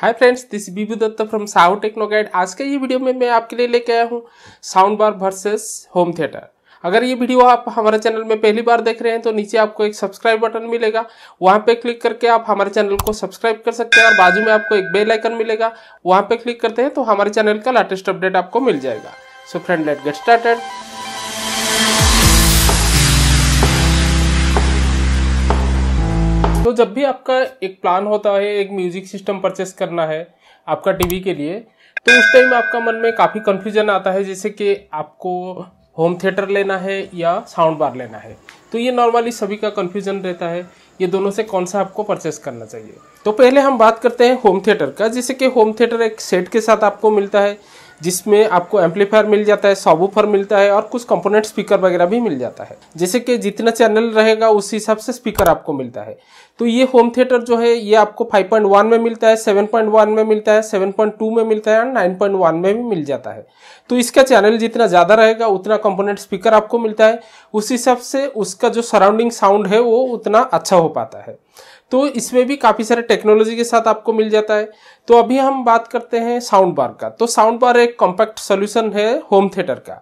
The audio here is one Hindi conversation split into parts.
hi friends this Bibu Datta from sound techno guide आज के ये वीडियो में मैं आपके लिए लेके आया हूँ sound bar versus home theatre अगर ये वीडियो आप हमारे चैनल में पहली बार देख रहे हैं तो नीचे आपको एक सब्सक्राइब बटन मिलेगा वहाँ पे क्लिक करके आप हमारे चैनल को सब्सक्राइब कर सकते हैं और बाजू में आपको एक बेल आइकन मिलेगा वहाँ पे क्लिक करते हैं तो हमारे चैनल का लेटेस्ट अपडेट आपको मिल जाएगा so friend let get started तो जब भी आपका एक प्लान होता है एक म्यूजिक सिस्टम परचेस करना है आपका टीवी के लिए तो उस टाइम आपका मन में काफ़ी कन्फ्यूजन आता है जैसे कि आपको होम थिएटर लेना है या साउंड बार लेना है तो ये नॉर्मली सभी का कन्फ्यूजन रहता है ये दोनों से कौन सा आपको परचेस करना चाहिए तो पहले हम बात करते हैं होम थिएटर का जैसे कि होम थिएटर एक सेट के साथ आपको मिलता है जिसमें आपको एम्पलीफायर मिल जाता है सॉबूफर मिलता है और कुछ कंपोनेंट स्पीकर वगैरह भी मिल जाता है जैसे कि जितना चैनल रहेगा उस हिसाब से स्पीकर आपको मिलता है तो ये होम थिएटर जो है ये आपको 5.1 में मिलता है 7.1 में मिलता है 7.2 में मिलता है और 9.1 में भी मिल जाता है तो इसका चैनल जितना ज़्यादा रहेगा उतना कंपोनेंट स्पीकर आपको मिलता है उस हिसाब से उसका जो सराउंडिंग साउंड है वो उतना अच्छा हो पाता है तो इसमें भी काफ़ी सारे टेक्नोलॉजी के साथ आपको मिल जाता है तो अभी हम बात करते हैं साउंड बार का तो साउंड बार एक कॉम्पैक्ट सोल्यूशन है होम थिएटर का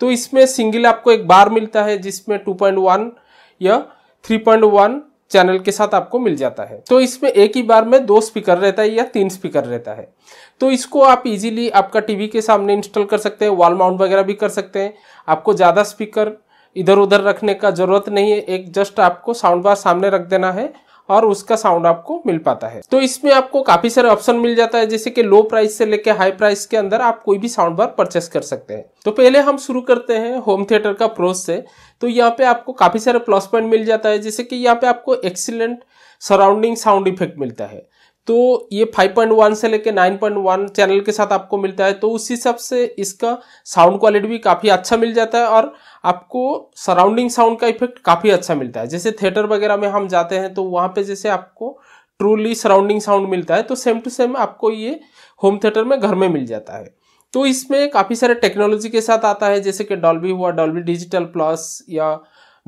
तो इसमें सिंगल आपको एक बार मिलता है जिसमें 2.1 या 3.1 चैनल के साथ आपको मिल जाता है तो इसमें एक ही बार में दो स्पीकर रहता है या तीन स्पीकर रहता है तो इसको आप इजीली आपका टीवी के सामने इंस्टॉल कर सकते हैं वॉल माउंट वगैरह भी कर सकते हैं आपको ज़्यादा स्पीकर इधर उधर रखने का ज़रूरत नहीं है एक जस्ट आपको साउंड बार सामने रख देना है और उसका साउंड आपको मिल पाता है तो इसमें आपको काफी सारे ऑप्शन मिल जाता है जैसे कि लो प्राइस से लेकर हाई प्राइस के अंदर आप कोई भी साउंड बार परचेस कर सकते हैं तो पहले हम शुरू करते हैं होम थिएटर का प्रोस से तो यहाँ पे आपको काफी सारे प्लस पॉइंट मिल जाता है जैसे कि यहाँ पे आपको एक्सीलेंट सराउंडिंग साउंड इफेक्ट मिलता है तो ये 5.1 से लेके 9.1 चैनल के साथ आपको मिलता है तो उस हिसाब से इसका साउंड क्वालिटी भी काफ़ी अच्छा मिल जाता है और आपको सराउंडिंग साउंड का इफेक्ट काफ़ी अच्छा मिलता है जैसे थिएटर वगैरह में हम जाते हैं तो वहाँ पे जैसे आपको ट्रूली सराउंडिंग साउंड मिलता है तो सेम टू सेम आपको ये होम थिएटर में घर में मिल जाता है तो इसमें काफ़ी सारे टेक्नोलॉजी के साथ आता है जैसे कि डॉल्बी हुआ डॉल्बी डिजिटल प्लस या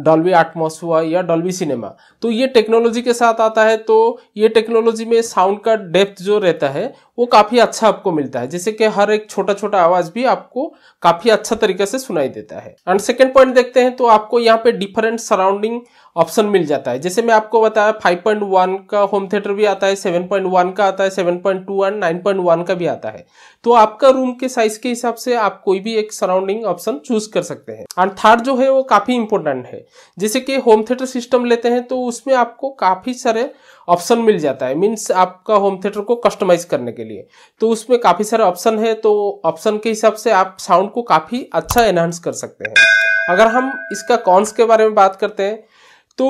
डॉल्बी एटमोस हुआ या डॉल्बी सिनेमा तो ये टेक्नोलॉजी के साथ आता है तो ये टेक्नोलॉजी में साउंड का डेप्थ जो रहता है वो काफ़ी अच्छा आपको मिलता है जैसे कि हर एक छोटा छोटा आवाज़ भी आपको काफ़ी अच्छा तरीके से सुनाई देता है एंड सेकेंड पॉइंट देखते हैं तो आपको यहाँ पे डिफरेंट सराउंडिंग ऑप्शन मिल जाता है जैसे मैं आपको बताया 5.1 का होम थिएटर भी आता है 7.1 का आता है 7.2 एंड 9.1 का भी आता है तो आपका रूम के साइज के हिसाब से आप कोई भी एक सराउंडिंग ऑप्शन चूज कर सकते हैं एंड थर्ड जो है वो काफ़ी इंपॉर्टेंट है जैसे कि होम थिएटर सिस्टम लेते हैं तो उसमें आपको काफ़ी सारे ऑप्शन मिल जाता है मीन्स आपका होम थिएटर को कस्टमाइज करने के लिए तो उसमें काफ़ी सारे ऑप्शन है तो ऑप्शन के हिसाब से आप साउंड को काफ़ी अच्छा एनहांस कर सकते हैं अगर हम इसका कॉन्स के बारे में बात करते हैं तो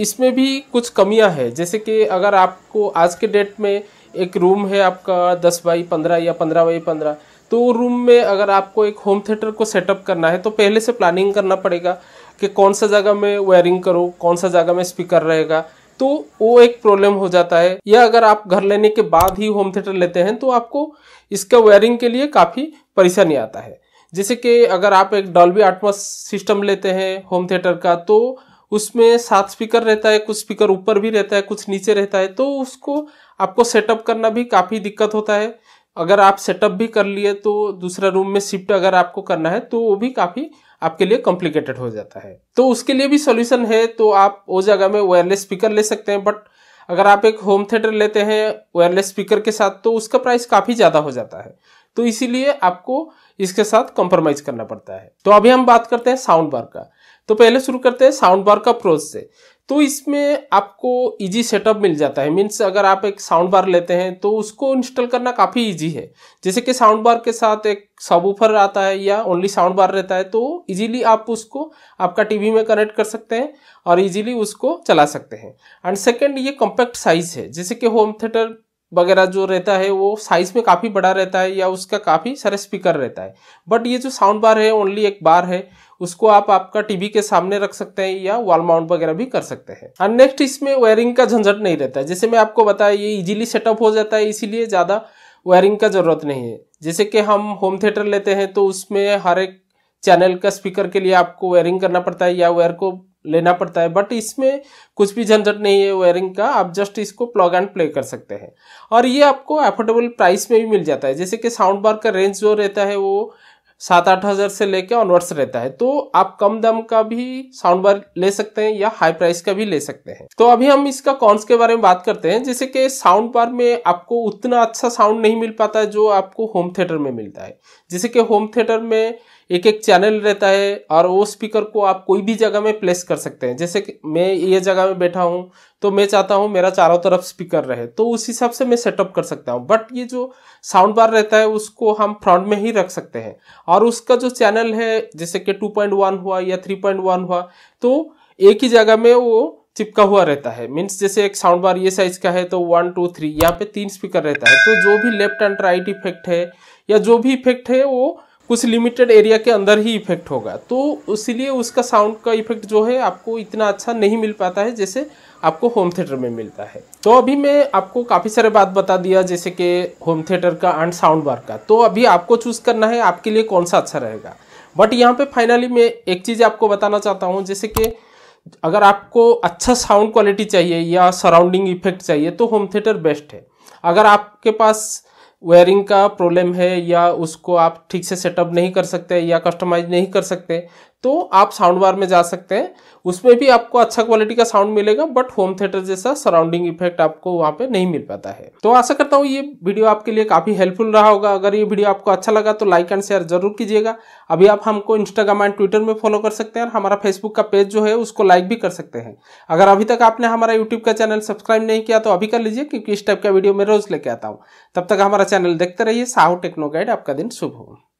इसमें भी कुछ कमियां हैं जैसे कि अगर आपको आज के डेट में एक रूम है आपका दस बाई पंद्रह या पंद्रह बाई पंद्रह तो रूम में अगर आपको एक होम थिएटर को सेटअप करना है तो पहले से प्लानिंग करना पड़ेगा कि कौन सा जगह में वायरिंग करूँ कौन सा जगह में स्पीकर रहेगा तो वो एक प्रॉब्लम हो जाता है या अगर आप घर लेने के बाद ही होम थिएटर लेते हैं तो आपको इसका वायरिंग के लिए काफ़ी परेशानी आता है जैसे कि अगर आप एक डॉल्बी आटमस सिस्टम लेते हैं होम थिएटर का तो उसमें सात स्पीकर रहता है कुछ स्पीकर ऊपर भी रहता है कुछ नीचे रहता है तो उसको आपको सेटअप करना भी काफ़ी दिक्कत होता है अगर आप सेटअप भी कर लिए तो दूसरा रूम में शिफ्ट अगर आपको करना है तो वो भी काफ़ी आपके लिए कॉम्प्लिकेटेड हो जाता है तो उसके लिए भी सोल्यूशन है तो आप वो जगह में वायरलेस स्पीकर ले सकते हैं बट अगर आप एक होम थिएटर लेते हैं वायरलेस स्पीकर के साथ तो उसका प्राइस काफ़ी ज़्यादा हो जाता है तो इसीलिए आपको इसके साथ कॉम्प्रोमाइज करना पड़ता है तो अभी हम बात करते हैं साउंड बार का तो पहले शुरू करते हैं साउंड बार का प्रोस से तो इसमें आपको इजी सेटअप मिल जाता है मीन्स अगर आप एक साउंड बार लेते हैं तो उसको इंस्टॉल करना काफ़ी इजी है जैसे कि साउंड बार के साथ एक सबवूफर आता है या ओनली साउंड बार रहता है तो इजीली आप उसको आपका टीवी में कनेक्ट कर सकते हैं और इजीली उसको चला सकते हैं एंड सेकेंड ये कॉम्पैक्ट साइज़ है जैसे कि होम थिएटर वगैरह जो रहता है वो साइज में काफ़ी बड़ा रहता है या उसका काफ़ी सारे स्पीकर रहता है बट ये जो साउंड बार है ओनली एक बार है उसको आप आपका टीवी के सामने रख सकते हैं या वॉल माउंट वगैरह भी कर सकते हैं और नेक्स्ट इसमें वायरिंग का झंझट नहीं रहता है जैसे मैं आपको बताया ये इजीली सेटअप हो जाता है इसीलिए ज़्यादा वायरिंग का ज़रूरत नहीं है जैसे कि हम होम थिएटर लेते हैं तो उसमें हर एक चैनल का स्पीकर के लिए आपको वायरिंग करना पड़ता है या वायर को लेना पड़ता है बट इसमें कुछ भी झंझट नहीं है वायरिंग का आप जस्ट इसको प्लग एंड प्ले कर सकते हैं और ये आपको अफोर्डेबल प्राइस में भी मिल जाता है जैसे कि साउंड बार का रेंज जो रहता है वो सात आठ हज़ार से लेके ऑनवर्ड्स रहता है तो आप कम दम का भी साउंड बार ले सकते हैं या हाई प्राइस का भी ले सकते हैं तो अभी हम इसका कॉन्स के बारे में बात करते हैं जैसे कि साउंड बार में आपको उतना अच्छा साउंड नहीं मिल पाता है जो आपको होम थिएटर में मिलता है जैसे कि होम थिएटर में एक एक चैनल रहता है और वो स्पीकर को आप कोई भी जगह में प्लेस कर सकते हैं जैसे कि मैं ये जगह में बैठा हूँ तो मैं चाहता हूँ मेरा चारों तरफ स्पीकर रहे तो उस हिसाब से मैं सेटअप कर सकता हूँ बट ये जो साउंड बार रहता है उसको हम फ्रंट में ही रख सकते हैं और उसका जो चैनल है जैसे कि 2.1 हुआ या 3.1 हुआ तो एक ही जगह में वो चिपका हुआ रहता है मीन्स जैसे एक साउंड बार ये साइज का है तो वन टू थ्री यहाँ पे तीन स्पीकर रहता है तो जो भी लेफ्ट एंड राइट इफेक्ट है या जो भी इफेक्ट है वो कुछ लिमिटेड एरिया के अंदर ही इफेक्ट होगा तो इसलिए उसका साउंड का इफेक्ट जो है आपको इतना अच्छा नहीं मिल पाता है जैसे आपको होम थिएटर में मिलता है तो अभी मैं आपको काफ़ी सारे बात बता दिया जैसे कि होम थिएटर का एंड साउंड बार का तो अभी आपको चूज़ करना है आपके लिए कौन सा अच्छा रहेगा बट यहाँ पे फाइनली मैं एक चीज़ आपको बताना चाहता हूँ जैसे कि अगर आपको अच्छा साउंड क्वालिटी चाहिए या सराउंडिंग इफेक्ट चाहिए तो होम थिएटर बेस्ट है अगर आपके पास वायरिंग का प्रॉब्लम है या उसको आप ठीक से सेटअप नहीं कर सकते या कस्टमाइज नहीं कर सकते तो आप साउंड बार में जा सकते हैं उसमें भी आपको अच्छा क्वालिटी का साउंड मिलेगा बट होम थिएटर जैसा सराउंडिंग इफेक्ट आपको वहाँ पे नहीं मिल पाता है तो आशा करता हूँ ये वीडियो आपके लिए काफ़ी हेल्पफुल रहा होगा अगर ये वीडियो आपको अच्छा लगा तो लाइक एंड शेयर जरूर कीजिएगा अभी आप हमको इंस्टाग्राम एंड ट्विटर में फॉलो कर सकते हैं और हमारा फेसबुक का पेज जो है उसको लाइक भी कर सकते हैं अगर अभी तक आपने हमारा यूट्यूब का चैनल सब्सक्राइब नहीं किया तो अभी कर लीजिए क्योंकि इस टाइप का वीडियो मैं रोज लेके आता हूँ तब तक हमारा चैनल देखते रहिए साहू टेक्नो गाइड आपका दिन शुभ हो